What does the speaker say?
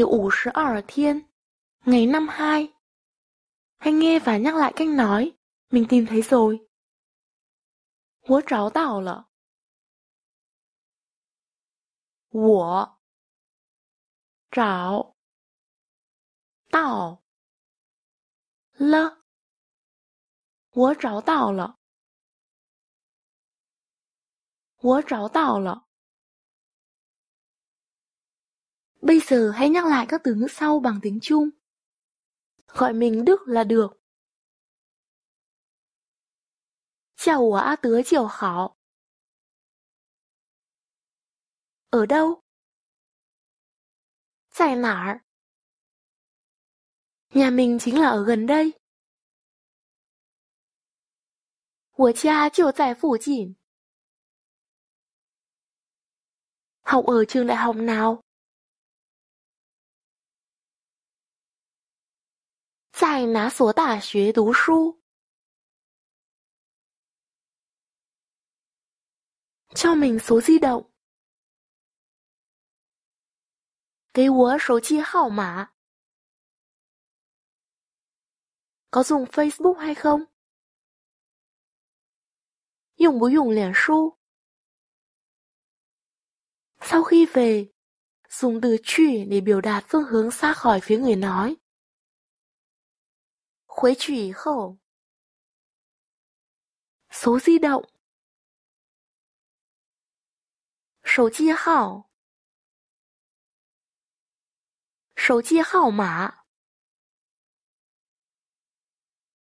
ủ kỳ ở thiên. Ngày năm hai. Anh nghe và nhắc lại cách nói. Mình tìm thấy rồi. 我找到了。我找到了，我找到了，我找到了。Bây giờ hãy nhắc lại các từ ngữ sau bằng tiếng Trung. Gọi mình Đức là được. Chào của A Tứ chiều khảo. Ở đâu? Tại nả? Nhà mình chính là ở gần đây. 我家就在附近。Học ở trường đại học nào? 在哪所大学读书？cho mình số di động Có dùng Facebook hay không? Dùng bố dùng liền su. Sau khi về, dùng từ truy để biểu đạt phương hướng xa khỏi phía người nói. 回去以后，手机动，手机号，手机号码。